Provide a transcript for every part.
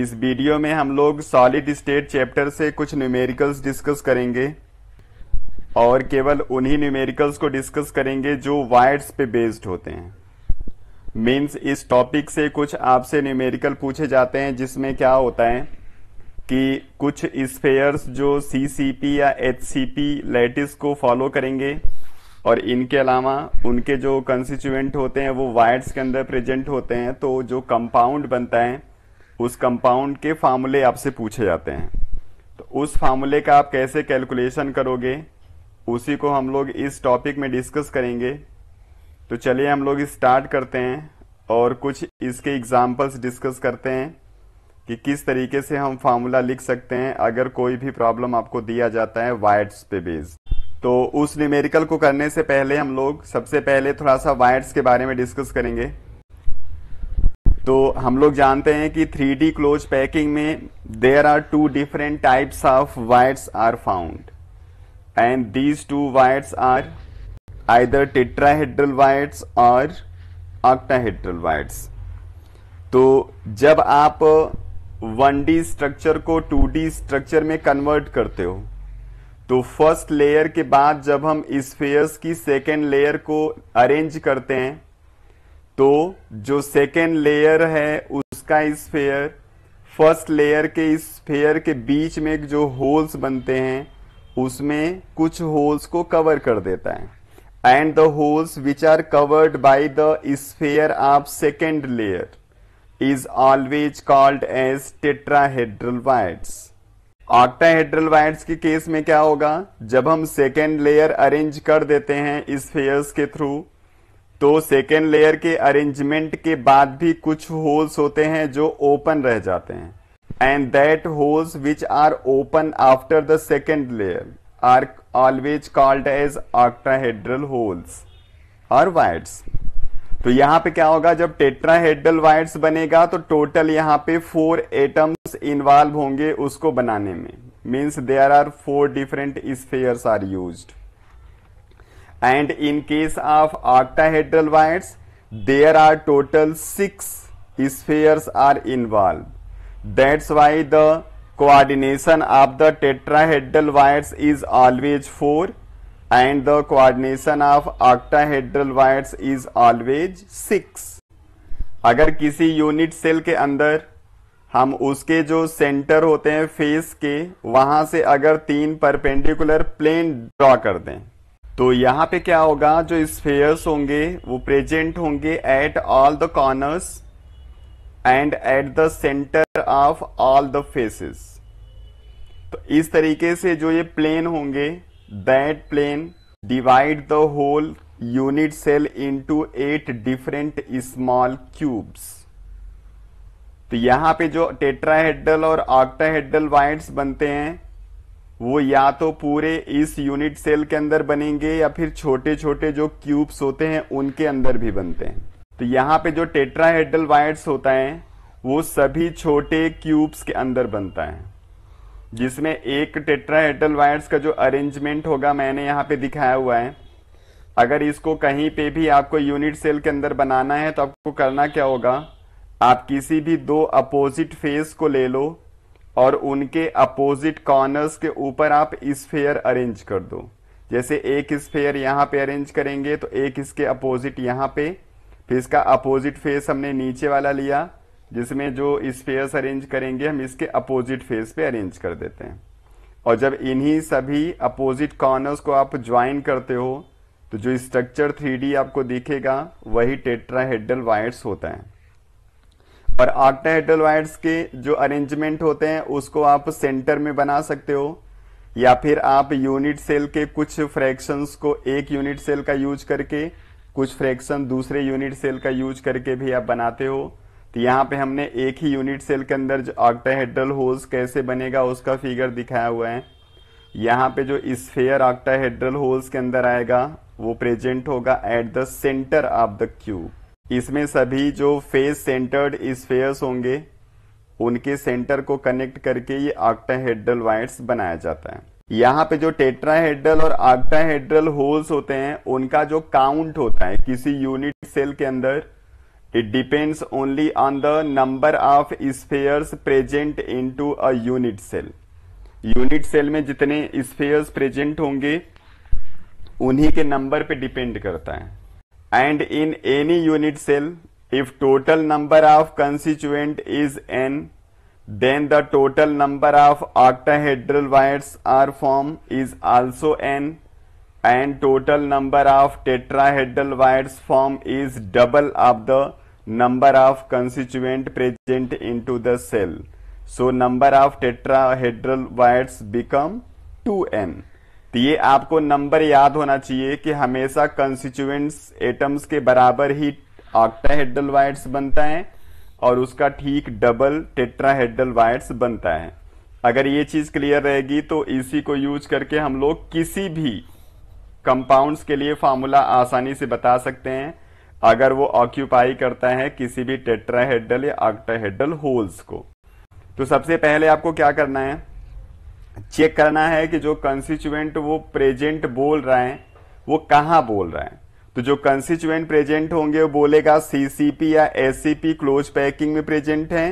इस वीडियो में हम लोग सॉलिड स्टेट चैप्टर से कुछ न्यूमेरिकल्स डिस्कस करेंगे और केवल उन्हीं न्यूमेरिकल्स को डिस्कस करेंगे जो वायर्स पे बेस्ड होते हैं मीन्स इस टॉपिक से कुछ आपसे न्यूमेरिकल पूछे जाते हैं जिसमें क्या होता है कि कुछ स्पेयर्स जो सी या एच लैटिस को फॉलो करेंगे और इनके अलावा उनके जो कंस्टिट्यूएंट होते हैं वो वायर्स के अंदर प्रेजेंट होते हैं तो जो कंपाउंड बनता है उस कंपाउंड के फार्मूले आपसे पूछे जाते हैं तो उस फार्मूले का आप कैसे कैलकुलेशन करोगे उसी को हम लोग इस टॉपिक में डिस्कस करेंगे तो चलिए हम लोग स्टार्ट करते हैं और कुछ इसके एग्जाम्पल्स डिस्कस करते हैं कि किस तरीके से हम फार्मूला लिख सकते हैं अगर कोई भी प्रॉब्लम आपको दिया जाता है वाइट्स पे बेस तो उस न्यूमेरिकल को करने से पहले हम लोग सबसे पहले थोड़ा सा वायर्स के बारे में डिस्कस करेंगे तो हम लोग जानते हैं कि थ्री डी क्लोज पैकिंग में there are two different types of voids are found and these two voids are either tetrahedral voids और ऑक्टाहेड्रल वायर्स तो जब आप वन डी स्ट्रक्चर को टू डी स्ट्रक्चर में कन्वर्ट करते हो तो फर्स्ट लेयर के बाद जब हम स्फेयर्स की सेकेंड लेयर को अरेंज करते हैं तो जो सेकेंड लेयर है उसका स्फेयर फर्स्ट लेयर के स्फेयर के बीच में जो होल्स बनते हैं उसमें कुछ होल्स को कवर कर देता है and the holes which are covered by the sphere of second layer is always called as tetrahedral voids octahedral voids के केस में क्या होगा जब हम सेकेंड लेयर अरेंज कर देते हैं स्फेयर्स के थ्रू तो सेकेंड लेयर के अरेंजमेंट के बाद भी कुछ होल्स होते हैं जो ओपन रह जाते हैं and that holes which are open after the second layer are always called as octahedral holes और वायर्स तो यहां पे क्या होगा जब टेट्राहेड्रल वायर्स बनेगा तो टोटल यहां पे फोर एटम्स इन्वॉल्व होंगे उसको बनाने में means there are four different sphere are used and in case of octahedral voids there are total six spheres are involve that's why the coordination of the tetrahedral voids is always four and the coordination of octahedral voids is always six अगर किसी unit cell के अंदर हम उसके जो centre होते हैं face के वहां से अगर तीन परपेंडिकुलर प्लेन ड्रॉ कर दें तो यहाँ पे क्या होगा जो स्फेयर्स होंगे वो प्रेजेंट होंगे at all the corners and at the centre of all the faces तो इस तरीके से जो ये प्लेन होंगे that plane divide the whole unit cell into eight different small cubes तो यहां पे जो टेट्राहेड्रल और ऑक्टाहेड्रल वाइड्स बनते हैं वो या तो पूरे इस यूनिट सेल के अंदर बनेंगे या फिर छोटे छोटे जो क्यूब्स होते हैं उनके अंदर भी बनते हैं तो यहाँ पे जो टेट्राहेड्रल वायर्स होता है वो सभी छोटे क्यूब्स के अंदर बनता है जिसमें एक टेट्राहेड्रल वायर्स का जो अरेंजमेंट होगा मैंने यहाँ पे दिखाया हुआ है अगर इसको कहीं पे भी आपको यूनिट सेल के अंदर बनाना है तो आपको करना क्या होगा आप किसी भी दो अपोजिट फेस को ले लो और उनके अपोजिट कॉर्नर्स के ऊपर आप स्फेयर अरेंज कर दो जैसे एक स्फेयर यहां पे अरेंज करेंगे तो एक इसके अपोजिट यहां पे फिर इसका अपोजिट फेस हमने नीचे वाला लिया जिसमें जो स्फेयर अरेंज करेंगे हम इसके अपोजिट फेस पे अरेंज कर देते हैं और जब इन्हीं सभी अपोजिट कॉर्नर्स को आप ज्वाइन करते हो तो जो स्ट्रक्चर थ्री आपको दिखेगा वही टेट्राहेड्रल वायर्स होता है और वायर्स के जो अरेंजमेंट होते हैं उसको आप सेंटर में बना सकते हो या फिर आप यूनिट सेल के कुछ फ्रैक्शंस को एक यूनिट सेल का यूज करके कुछ फ्रैक्शन दूसरे यूनिट सेल का यूज करके भी आप बनाते हो तो यहाँ पे हमने एक ही यूनिट सेल के अंदर जो ऑक्टाहेड्रल होल्स कैसे बनेगा उसका फिगर दिखाया हुआ है यहाँ पे जो स्फेयर ऑक्टाहेड्रल होल्स के अंदर आएगा वो प्रेजेंट होगा at the centre of the cube इसमें सभी जो फेस सेंटर्ड स्फेयर्स होंगे उनके सेंटर को कनेक्ट करके ये आक्टाहेड्रल वायर्स बनाया जाता है यहाँ पे जो टेट्राहेड्रल और आक्टाहेड्रल होल्स होते हैं उनका जो काउंट होता है किसी यूनिट सेल के अंदर it depends only on the number of spheres present into a unit cell unit cell में जितने स्फेयर्स प्रेजेंट होंगे उन्हीं के नंबर पे डिपेंड करता है and in any unit cell if total number of constituent is n then the total number of octahedral wires are formed is also n and total number of tetrahedral wires formed is double of the number of constituent present into the cell so number of tetrahedral wires become 2n तो ये आपको number याद होना चाहिए कि हमेशा constituents atoms के बराबर ही ऑक्टाहेड्रल वायर्स बनता है और उसका ठीक डबल टेट्राहेड्रल वायर्स बनता है अगर ये चीज क्लियर रहेगी तो इसी को यूज करके हम लोग किसी भी कंपाउंड्स के लिए फार्मूला आसानी से बता सकते हैं अगर वो ऑक्यूपाई करता है किसी भी टेट्राहेड्रल या ऑक्टाहेड्रल होल्स को तो सबसे पहले आपको क्या करना है चेक करना है कि जो कंस्टिट्यूएंट वो प्रेजेंट बोल रहे हैं वो कहाँ बोल रहे हैं तो जो कंस्टिट्यूएंट प्रेजेंट होंगे वो बोलेगा सीसीपी या एससीपी क्लोज पैकिंग में प्रेजेंट है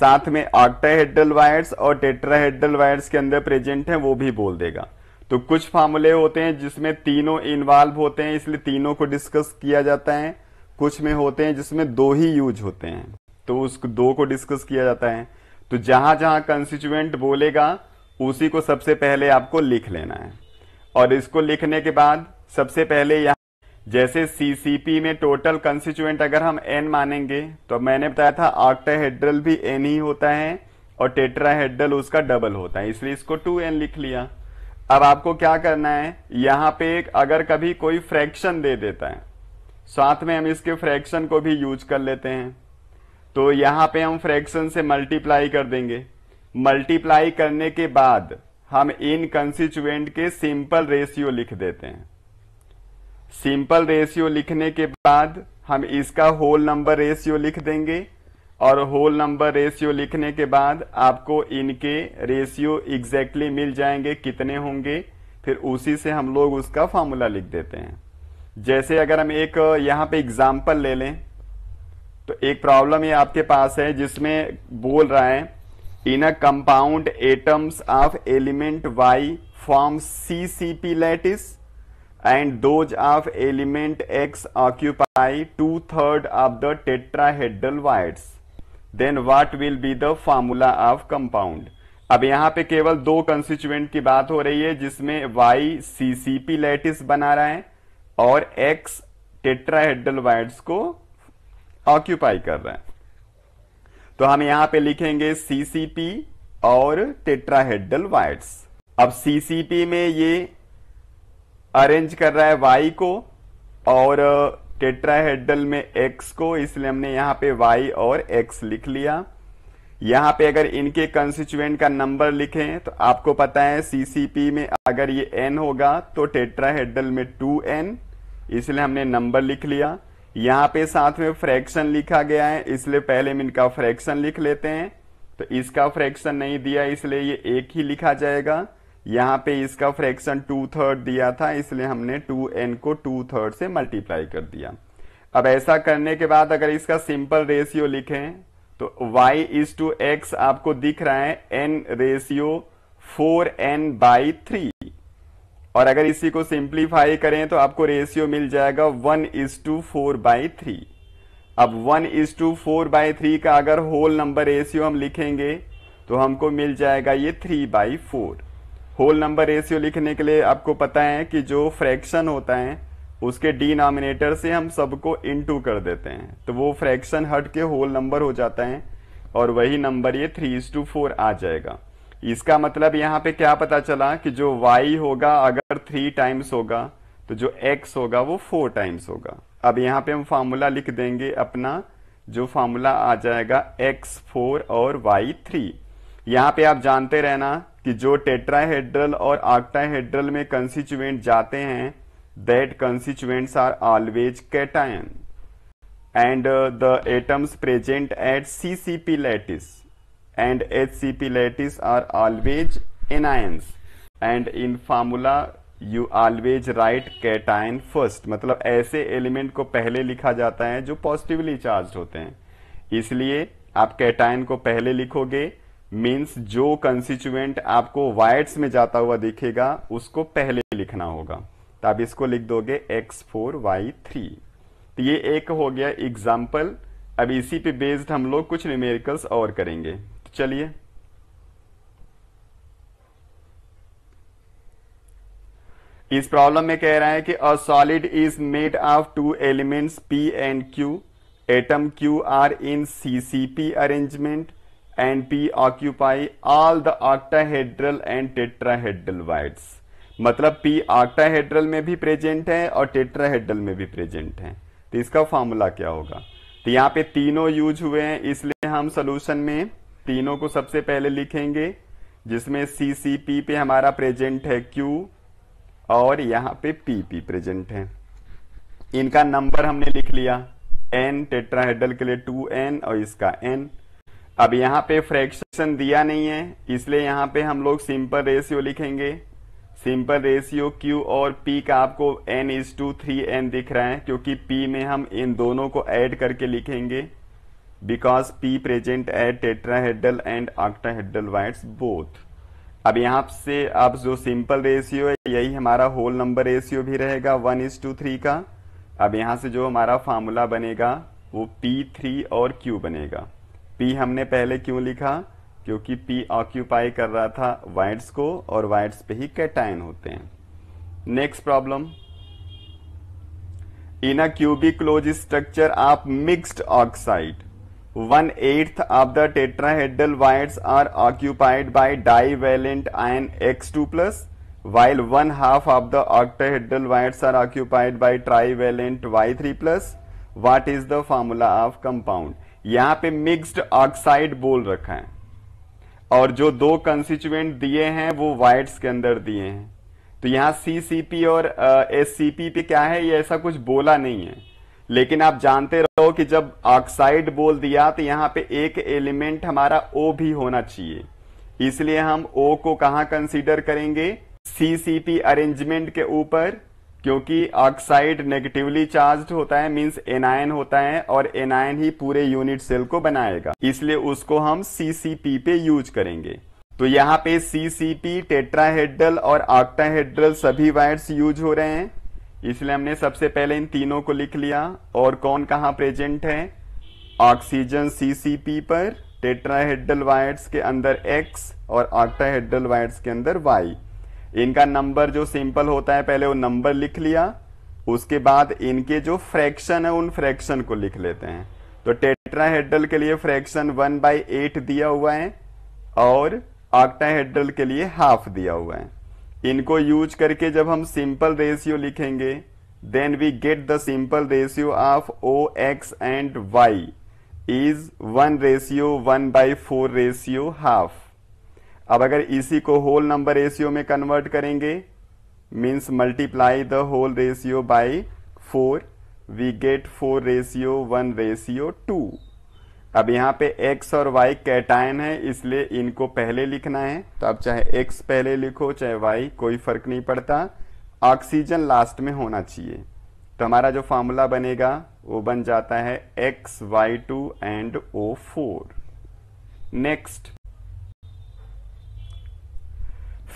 साथ में ऑक्टाहेड्रल वायर्स और टेट्राहेड्रल वायर्स के अंदर प्रेजेंट है वो भी बोल देगा तो कुछ फार्मूले होते हैं जिसमें तीनों इन्वॉल्व होते हैं इसलिए तीनों को डिस्कस किया जाता है कुछ में होते हैं जिसमें दो ही यूज होते हैं तो उसको दो को डिस्कस किया जाता है तो जहां जहां कंस्टिट्यूएंट बोलेगा उसी को सबसे पहले आपको लिख लेना है और इसको लिखने के बाद सबसे पहले यहां जैसे सीसीपी में टोटल कंस्टिट्यूएंट अगर हम एन मानेंगे तो मैंने बताया था ऑक्टाहेड्रल भी एन ही होता है और टेट्राहेड्रल उसका डबल होता है इसलिए इसको टू एन लिख लिया अब आपको क्या करना है यहां पे एक अगर कभी कोई फ्रैक्शन दे देता है साथ में हम इसके फ्रैक्शन को भी यूज कर लेते हैं तो यहां पे हम फ्रैक्शन से मल्टीप्लाई कर देंगे मल्टीप्लाई करने के बाद हम इन कंस्टिट्यूएंट के सिंपल रेशियो लिख देते हैं सिंपल रेशियो लिखने के बाद हम इसका होल नंबर रेशियो लिख देंगे और होल नंबर रेशियो लिखने के बाद आपको इनके रेशियो एग्जैक्टली मिल जाएंगे कितने होंगे फिर उसी से हम लोग उसका फॉर्मूला लिख देते हैं जैसे अगर हम एक यहां पे एग्जाम्पल ले लें तो एक प्रॉब्लम ये आपके पास है जिसमें बोल रहा है in a compound atoms of element Y form C C P lattice and those of element X occupy two third of the tetrahedral voids then what will be the formula of compound अब यहां पे केवल दो constituent की बात हो रही है जिसमें Y C C P lattice बना रहा है और एक्स टेट्राहेड्रल वाइड्स को ऑक्यूपाई कर रहा है तो हम यहां पे लिखेंगे सीसीपी और टेट्राहेड्रल वायर्स अब सीसीपी में ये अरेंज कर रहा है वाई को और टेट्राहेड्रल uh, में एक्स को इसलिए हमने यहां पे वाई और एक्स लिख लिया यहां पे अगर इनके कंस्टिट्यूएंट का नंबर लिखें तो आपको पता है सीसीपी में अगर ये एन होगा तो टेट्राहेड्रल में टू एन इसलिए हमने नंबर लिख लिया यहाँ पे साथ में फ्रैक्शन लिखा गया है इसलिए पहले हम इनका फ्रैक्शन लिख लेते हैं तो इसका फ्रैक्शन नहीं दिया इसलिए ये एक ही लिखा जाएगा यहां पे इसका फ्रैक्शन टू थर्ड दिया था इसलिए हमने टू एन को टू थर्ड से मल्टीप्लाई कर दिया अब ऐसा करने के बाद अगर इसका सिंपल रेशियो लिखें तो y इज टू एक्स आपको दिख रहा है n ratio four N by three और अगर इसी को सिंप्लीफाई करें तो आपको रेशियो मिल जाएगा one is to four by three अब one is to four by three का अगर होल नंबर रेशियो हम लिखेंगे तो हमको मिल जाएगा ये three by four whole number ratio लिखने के लिए आपको पता है कि जो फ्रैक्शन होता है उसके डिनोमिनेटर से हम सबको इनटू कर देते हैं तो वो फ्रैक्शन हट के होल नंबर हो जाता है और वही नंबर ये थ्री इज टू फोर आ जाएगा इसका मतलब यहाँ पे क्या पता चला कि जो y होगा अगर थ्री टाइम्स होगा तो जो x होगा वो फोर टाइम्स होगा अब यहाँ पे हम फार्मूला लिख देंगे अपना जो फार्मूला आ जाएगा x फोर और y थ्री यहाँ पे आप जानते रहना कि जो टेट्राहेड्रल और आक्टाहेड्रल में कंस्टिट्यूएंट जाते हैं that constituents are always cation and the atoms present at C C P lattice and HCP lattice are always anions and in formula you always write cation first मतलब ऐसे एलिमेंट को पहले लिखा जाता है जो पॉजिटिवली चार्ज होते हैं इसलिए आप कैटाइन को पहले लिखोगे मीन्स जो कंस्टिट्यूएंट आपको वाइट्स में जाता हुआ दिखेगा उसको पहले लिखना होगा तो आप इसको लिख दोगे एक्स फोर वाई थ्री तो ये एक हो गया एग्जाम्पल अब इसी पे बेस्ड हम लोग कुछ न्यूमेरिकल्स और करेंगे चलिए इस प्रॉब्लम में कह रहा है कि a solid is made of two elements P and Q atom Q are in CCP arrangement and P occupy all the and and tetrahedral voids मतलब P हेड्रल में भी प्रेजेंट है और टेट्राहेड्रल में भी प्रेजेंट है तो इसका फॉर्मूला क्या होगा तो यहां पे तीनों यूज हुए हैं इसलिए हम सोल्यूशन में तीनों को सबसे पहले लिखेंगे जिसमें पी पे हमारा प्रेजेंट है क्यू और यहां पे पीपी प्रेजेंट है इनका नंबर हमने लिख लिया N टेट्राहेड्रल के लिए टू एन और इसका एन अब यहां पे फ्रैक्शन दिया नहीं है इसलिए यहां पे हम लोग सिंपल रेशियो लिखेंगे सिंपल रेशियो क्यू और पी का आपको N is to three N दिख रहा है क्योंकि पी में हम इन दोनों को ऐड करके लिखेंगे because P present at tetrahedral and octahedral voids both अब यहां से अब जो सिंपल रेशियो है यही हमारा होल नंबर रेशियो भी रहेगा वन इज टू थ्री का अब यहां से जो हमारा फार्मूला बनेगा वो पी थ्री और क्यू बनेगा पी हमने पहले क्यों लिखा क्योंकि पी ऑक्यूपाई कर रहा था वाइट्स को और वाइट्स पे ही कैटाइन होते हैं next problem in a cubic close structure आप mixed oxide one eighth of the tetrahedral voids are occupied by divalent ion X two plus while one half of the octahedral voids are occupied by trivalent Y three plus what is the formula of compound यहां पे mixed oxide बोल रखा है और जो दो constituent दिए हैं वो वाइट्स के अंदर दिए हैं तो यहां सीसीपी और एससीपी uh, पे क्या है ये ऐसा कुछ बोला नहीं है लेकिन आप जानते रहो कि जब ऑक्साइड बोल दिया तो यहाँ पे एक एलिमेंट हमारा ओ भी होना चाहिए इसलिए हम ओ को कहा कंसीडर करेंगे सीसीपी अरेंजमेंट के ऊपर क्योंकि ऑक्साइड नेगेटिवली चार्ज होता है मींस एनायन होता है और एनायन ही पूरे यूनिट सेल को बनाएगा इसलिए उसको हम सीसीपी पे यूज करेंगे तो यहाँ पे सीसीपी टेट्राहेड्रल और ऑक्टाहेड्रल सभी वायर्स यूज हो रहे हैं इसलिए हमने सबसे पहले इन तीनों को लिख लिया और कौन कहाँ प्रेजेंट है ऑक्सीजन सीसीपी पर टेट्राहेड्रल वायर्स के अंदर एक्स और ऑक्टाहेड्रल वायर्स के अंदर वाई इनका नंबर जो सिंपल होता है पहले वो नंबर लिख लिया उसके बाद इनके जो फ्रैक्शन है उन फ्रैक्शन को लिख लेते हैं तो टेट्राहेड्रल के लिए फ्रैक्शन वन बाई एट दिया हुआ है और ऑक्टाहेड्रल के लिए हाफ दिया हुआ है इनको यूज करके जब हम सिंपल रेशियो लिखेंगे then we get the simple ratio of O X and Y is one ratio one by four ratio half अब अगर इसी को होल नंबर रेशियो में कन्वर्ट करेंगे means multiply the whole ratio by four we get four ratio one ratio two अब यहाँ पे x और y कैटायन है इसलिए इनको पहले लिखना है तो अब चाहे x पहले लिखो चाहे y कोई फर्क नहीं पड़ता ऑक्सीजन लास्ट में होना चाहिए तो हमारा जो फार्मूला बनेगा वो बन जाता है X Y two and O four next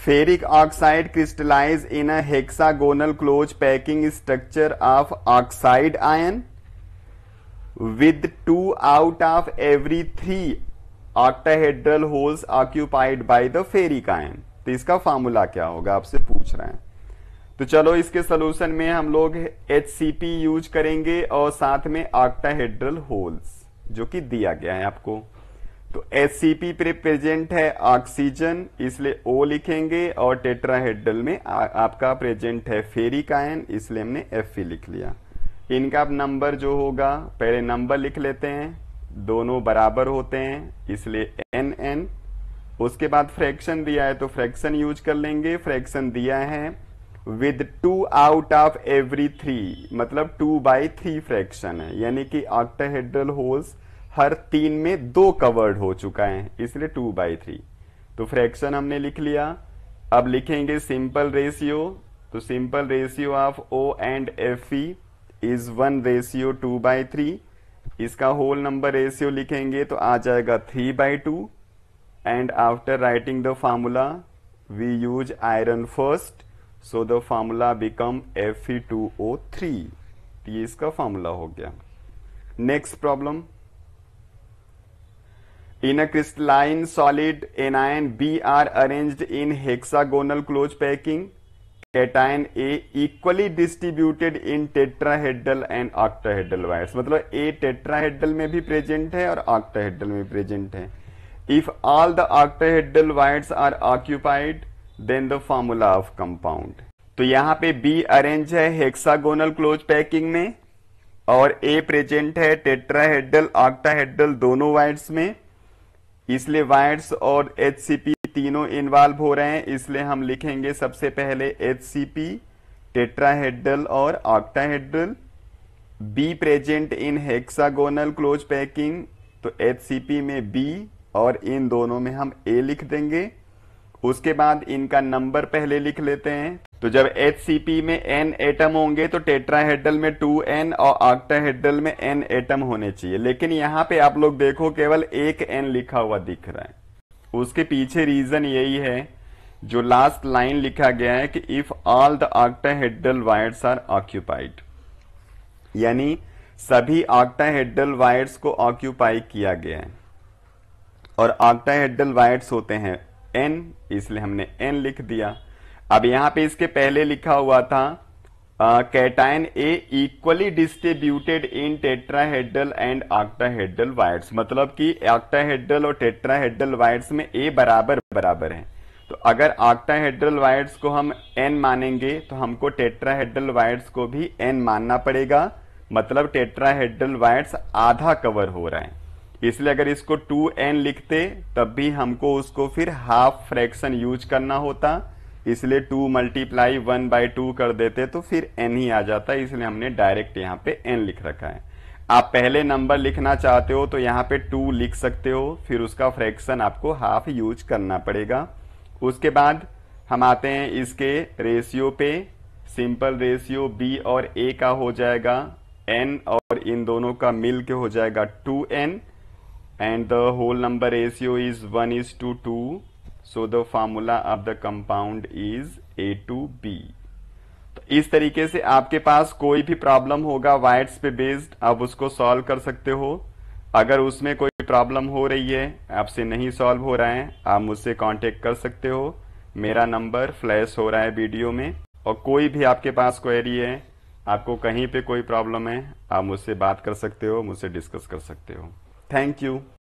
ferric oxide crystallize in a hexagonal close packing structure of oxide ion two out of every three octahedral holes occupied by the ferric ion तो इसका formula क्या होगा आपसे पूछ रहे हैं तो चलो इसके सोल्यूशन में हम लोग एच यूज करेंगे और साथ में ऑक्टाहेड्रल होल्स जो कि दिया गया है आपको तो एच सी पी प्रेजेंट है ऑक्सीजन इसलिए ओ लिखेंगे और टेट्राहेड्रल में आ, आपका प्रेजेंट है कायन इसलिए हमने एफ लिख लिया इनका नंबर जो होगा पहले नंबर लिख लेते हैं दोनों बराबर होते हैं इसलिए एन एन उसके बाद फ्रैक्शन दिया है तो फ्रैक्शन यूज कर लेंगे फ्रैक्शन दिया है with two out of every three मतलब टू बाई थ्री फ्रैक्शन है यानी कि ऑक्टाहेड्रल होल्स हर तीन में दो कवर्ड हो चुका है इसलिए टू बाई थ्री तो फ्रैक्शन हमने लिख लिया अब लिखेंगे सिंपल रेशियो तो simple ratio of O and F E is one ratio two by three इसका होल नंबर रेशियो लिखेंगे तो आ जाएगा three by two and after writing the formula we use iron first so the formula become F E two O three ये इसका formula हो गया next problem in a crystalline solid anion B are arrange in hexagonal close packing cation A equally distributed in tetrahedral and octahedral voids मतलब A tetrahedral में भी present है और octahedral में प्रेजेंट है if all the octahedral voids are occupied then the formula of compound तो यहां पे बी अरेंज है हेक्सागोनल क्लोज पैकिंग में और ए प्रेजेंट है टेट्राहेड्रल ऑक्टाहेड्रल दोनों वायर्स में इसलिए वायर्स और एच तीनों इन्वॉल्व हो रहे हैं इसलिए हम लिखेंगे सबसे पहले एच सी पी टेट्राहेड्रल और octahedral B present in hexagonal close packing तो एच सी पी में बी और इन दोनों में हम ए लिख देंगे उसके बाद इनका नंबर पहले लिख लेते हैं तो जब एच में एन एटम होंगे तो टेट्राहेड्रल में टू एन और ऑक्टाहेड्रल में एन एटम होने चाहिए लेकिन यहां पे आप लोग देखो केवल एक एन लिखा हुआ दिख रहा है उसके पीछे रीजन यही है जो लास्ट लाइन लिखा गया है कि if all the octahedral voids are occupied यानी सभी ऑक्टाहेड्रल वायर्स को ऑक्यूपाई किया गया है और ऑक्टाहेड्रल वायर्स होते हैं एन इसलिए हमने एन लिख दिया अब यहां पे इसके पहले लिखा हुआ था cation A equally distributed in tetrahedral and octahedral voids मतलब कि ऑक्टाहेड्रल और टेट्राहेड्रल वायर्स में ए बराबर बराबर है तो अगर ऑक्टाहेड्रल वायर्स को हम एन मानेंगे तो हमको टेट्राहेड्रल वायर्स को भी एन मानना पड़ेगा मतलब टेट्राहेड्रल वायर्स आधा कवर हो रहा है इसलिए अगर इसको टू एन लिखते तब भी हमको उसको फिर हाफ फ्रैक्शन यूज करना होता इसलिए two multiply one by two कर देते तो फिर एन ही आ जाता है इसलिए हमने डायरेक्ट यहाँ पे एन लिख रखा है आप पहले नंबर लिखना चाहते हो तो यहाँ पे टू लिख सकते हो फिर उसका फ्रैक्शन आपको हाफ यूज करना पड़ेगा उसके बाद हम आते हैं इसके रेशियो पे सिंपल रेशियो बी और ए का हो जाएगा एन और इन दोनों का मिल के हो जाएगा two N and the whole number ratio is one is to two so the formula of the compound is A two B तो इस तरीके से आपके पास कोई भी प्रॉब्लम होगा वाइट्स पे बेस्ड आप उसको सॉल्व कर सकते हो अगर उसमें कोई प्रॉब्लम हो रही है आपसे नहीं सॉल्व हो रहा है आप मुझसे कांटेक्ट कर सकते हो मेरा नंबर फ्लैश हो रहा है वीडियो में और कोई भी आपके पास क्वेरी है आपको कहीं पे कोई प्रॉब्लम है आप मुझसे बात कर सकते हो मुझसे डिस्कस कर सकते हो थैंक यू